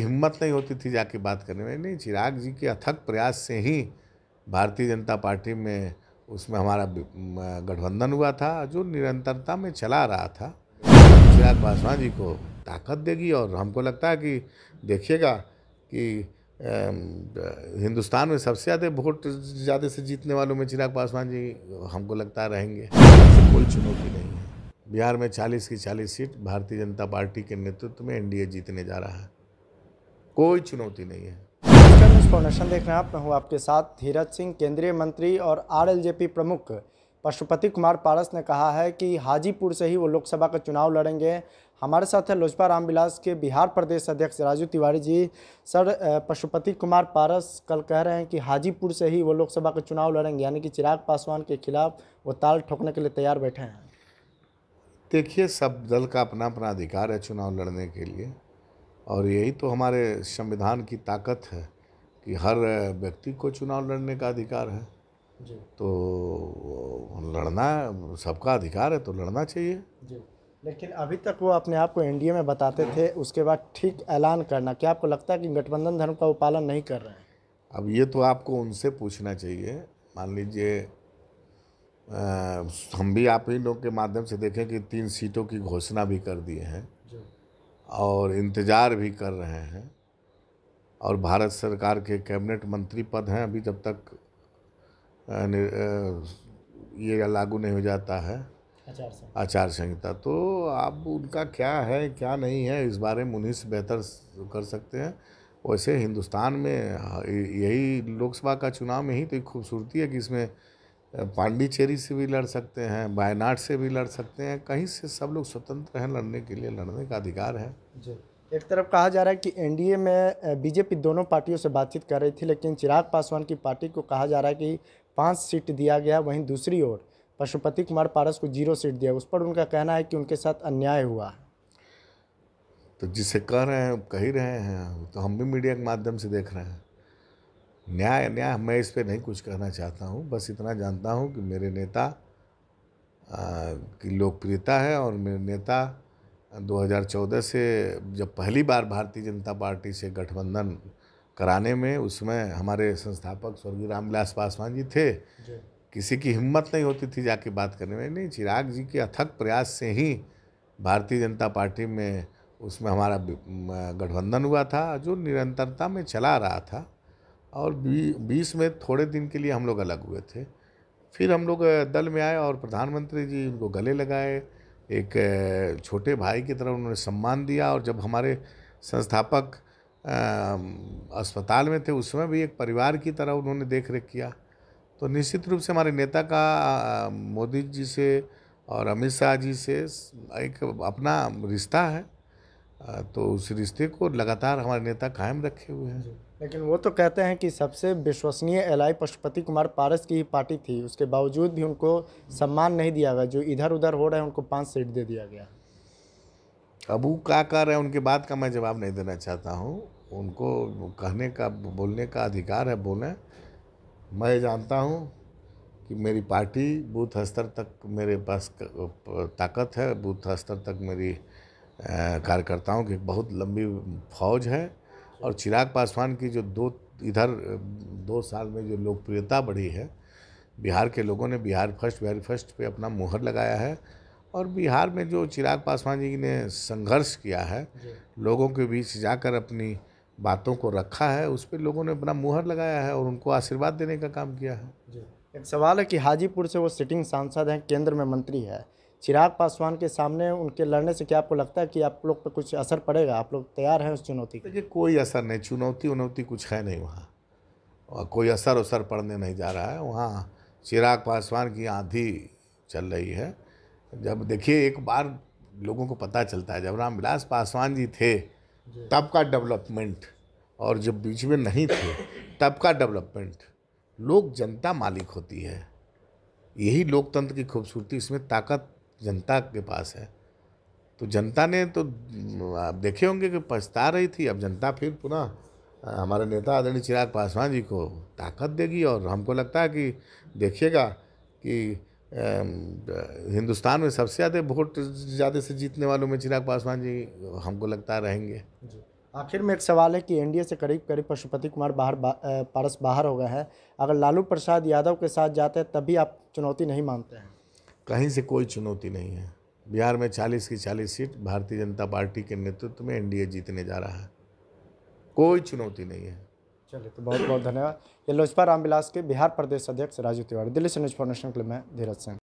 हिम्मत नहीं होती थी जाके बात करने में नहीं चिराग जी के अथक प्रयास से ही भारतीय जनता पार्टी में उसमें हमारा गठबंधन हुआ था जो निरंतरता में चला रहा था चिराग पासवान जी को ताकत देगी और हमको लगता है कि देखिएगा कि हिंदुस्तान में सबसे ज़्यादा वोट ज़्यादा से जीतने वालों में चिराग पासवान जी हमको लगता रहेंगे तो कोई चुनौती नहीं है बिहार में 40 की 40 सीट भारतीय जनता पार्टी के नेतृत्व में एनडीए जीतने जा रहा है कोई चुनौती नहीं है फाउंडेशन देख रहे हैं आप मैं हूँ आपके साथ धीरज सिंह केंद्रीय मंत्री और आरएलजेपी प्रमुख पशुपति कुमार पारस ने कहा है कि हाजीपुर से ही वो लोकसभा का चुनाव लड़ेंगे हमारे साथ है लोजपा रामविलास के बिहार प्रदेश अध्यक्ष राजू तिवारी जी सर पशुपति कुमार पारस कल कह रहे हैं कि हाजीपुर से ही वो लोकसभा का चुनाव लड़ेंगे यानी कि चिराग पासवान के खिलाफ वो ताल ठोकने के लिए तैयार बैठे हैं देखिए सब दल का अपना अपना अधिकार है चुनाव लड़ने के लिए और यही तो हमारे संविधान की ताकत है कि हर व्यक्ति को चुनाव लड़ने का अधिकार है जी। तो लड़ना सबका अधिकार है तो लड़ना चाहिए जी। लेकिन अभी तक वो अपने आप को एनडीए में बताते थे उसके बाद ठीक ऐलान करना क्या आपको लगता है कि गठबंधन धर्म का वो पालन नहीं कर रहे हैं अब ये तो आपको उनसे पूछना चाहिए मान लीजिए हम भी आप ही लोग के माध्यम से देखें कि तीन सीटों की घोषणा भी कर दिए हैं और इंतज़ार भी कर रहे हैं और भारत सरकार के कैबिनेट मंत्री पद हैं अभी जब तक ये लागू नहीं हो जाता है आचार संहिता तो आप उनका क्या है क्या नहीं है इस बारे में उन्हीं से बेहतर कर सकते हैं वैसे हिंदुस्तान में हाँ, यही लोकसभा का चुनाव में ही तो खूबसूरती है कि इसमें पांडिचेरी से भी लड़ सकते हैं वायनाड से भी लड़ सकते हैं कहीं से सब लोग स्वतंत्र हैं लड़ने के लिए लड़ने का अधिकार है जी एक तरफ कहा जा रहा है कि एनडीए में बीजेपी दोनों पार्टियों से बातचीत कर रही थी लेकिन चिराग पासवान की पार्टी को कहा जा रहा है कि पाँच सीट दिया गया वहीं दूसरी ओर पशुपति कुमार पारस को जीरो सीट दिया उस पर उनका कहना है कि उनके साथ अन्याय हुआ तो जिसे कह रहे हैं कह ही रहे हैं तो हम भी मीडिया के माध्यम से देख रहे हैं न्याय न्याय मैं इस पर नहीं कुछ कहना चाहता हूँ बस इतना जानता हूँ कि मेरे नेता की लोकप्रियता है और मेरे नेता 2014 से जब पहली बार भारतीय जनता पार्टी से गठबंधन कराने में उसमें हमारे संस्थापक स्वर्गीय रामविलास पासवान जी थे किसी की हिम्मत नहीं होती थी जाके बात करने में नहीं चिराग जी के अथक प्रयास से ही भारतीय जनता पार्टी में उसमें हमारा गठबंधन हुआ था जो निरंतरता में चला रहा था और बीस में थोड़े दिन के लिए हम लोग अलग हुए थे फिर हम लोग दल में आए और प्रधानमंत्री जी उनको गले लगाए एक छोटे भाई की तरह उन्होंने सम्मान दिया और जब हमारे संस्थापक अस्पताल में थे उस समय भी एक परिवार की तरह उन्होंने देख रेख किया तो निश्चित रूप से हमारे नेता का मोदी जी से और अमित शाह जी से एक अपना रिश्ता है तो उस रिश्ते को लगातार हमारे नेता कायम रखे हुए हैं लेकिन वो तो कहते हैं कि सबसे विश्वसनीय एल आई पशुपति कुमार पारस की ही पार्टी थी उसके बावजूद भी उनको सम्मान नहीं दिया गया जो इधर उधर हो रहे हैं उनको पाँच सीट दे दिया गया अब वो क्या कर रहे हैं उनके बात का मैं जवाब नहीं देना चाहता हूँ उनको कहने का बोलने का अधिकार है बोलें मैं जानता हूँ कि मेरी पार्टी बूथ स्तर तक मेरे पास ताकत है बूथ स्तर तक मेरी कार्यकर्ताओं की बहुत लंबी फौज है और चिराग पासवान की जो दो इधर दो साल में जो लोकप्रियता बढ़ी है बिहार के लोगों ने बिहार फर्स्ट बिहार फर्स्ट पे अपना मुहर लगाया है और बिहार में जो चिराग पासवान जी ने संघर्ष किया है लोगों के बीच जाकर अपनी बातों को रखा है उस पर लोगों ने अपना मुहर लगाया है और उनको आशीर्वाद देने का काम किया है एक सवाल है कि हाजीपुर से वो सिटिंग सांसद हैं केंद्र में मंत्री है चिराग पासवान के सामने उनके लड़ने से क्या आपको लगता है कि आप लोग पर कुछ असर पड़ेगा आप लोग तैयार हैं उस चुनौती देखिए कोई असर नहीं चुनौती उनौती कुछ है नहीं वहाँ और कोई असर उसर पड़ने नहीं जा रहा है वहाँ चिराग पासवान की आंधी चल रही है जब देखिए एक बार लोगों को पता चलता है जब रामविलास पासवान जी थे तब का डेवलपमेंट और जब बीच में नहीं थे तब का डेवलपमेंट लोक जनता मालिक होती है यही लोकतंत्र की खूबसूरती इसमें ताकत जनता के पास है तो जनता ने तो आप देखे होंगे कि पछता रही थी अब जनता फिर पुनः हमारे नेता आदरणीय चिराग पासवान जी को ताकत देगी और हमको लगता है कि देखिएगा कि हिंदुस्तान में सबसे ज़्यादा वोट ज़्यादा से जीतने वालों में चिराग पासवान जी हमको लगता रहेंगे आखिर में एक सवाल है कि एनडीए से करीब करीब पशुपति कुमार बाहर बा, पारस बाहर हो गए हैं अगर लालू प्रसाद यादव के साथ जाते तब भी आप चुनौती नहीं मानते हैं कहीं से कोई चुनौती नहीं है बिहार में 40 की 40 सीट भारतीय जनता पार्टी के नेतृत्व में एनडीए जीतने जा रहा है कोई चुनौती नहीं है चलिए तो बहुत बहुत धन्यवाद ये लोजपा रामविलास के बिहार प्रदेश अध्यक्ष राजू तिवारी दिल्ली से न्यूज फॉर्मेशन के लिए मैं धीरज सिंह